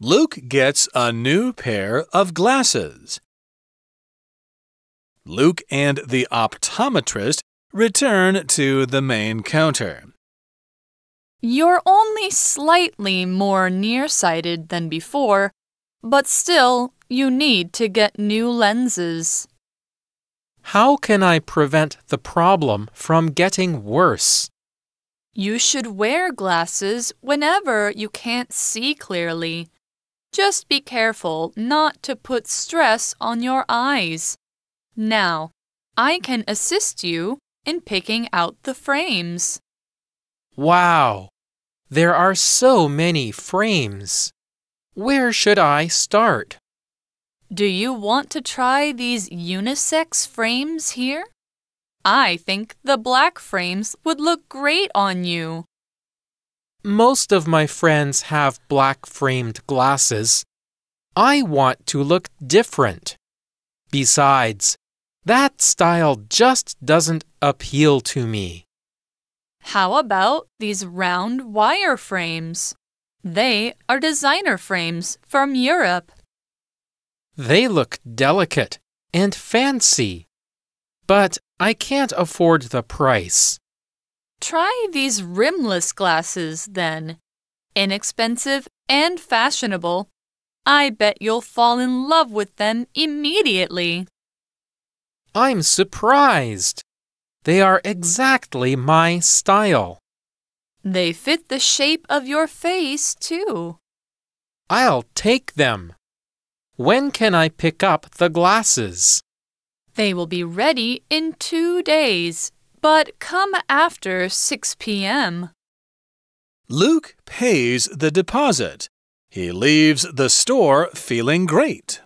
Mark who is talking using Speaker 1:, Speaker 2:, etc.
Speaker 1: Luke gets a new pair of glasses. Luke and the optometrist return to the main counter.
Speaker 2: You're only slightly more nearsighted than before, but still, you need to get new lenses.
Speaker 1: How can I prevent the problem from getting worse?
Speaker 2: You should wear glasses whenever you can't see clearly. Just be careful not to put stress on your eyes. Now, I can assist you in picking out the frames.
Speaker 1: Wow! There are so many frames. Where should I start?
Speaker 2: Do you want to try these unisex frames here? I think the black frames would look great on you.
Speaker 1: Most of my friends have black framed glasses. I want to look different. Besides, that style just doesn't appeal to me.
Speaker 2: How about these round wire frames? They are designer frames from Europe.
Speaker 1: They look delicate and fancy, but I can't afford the price.
Speaker 2: Try these rimless glasses then. Inexpensive and fashionable. I bet you'll fall in love with them immediately.
Speaker 1: I'm surprised. They are exactly my style.
Speaker 2: They fit the shape of your face, too.
Speaker 1: I'll take them. When can I pick up the glasses?
Speaker 2: They will be ready in two days, but come after 6 p.m.
Speaker 1: Luke pays the deposit. He
Speaker 2: leaves the store feeling great.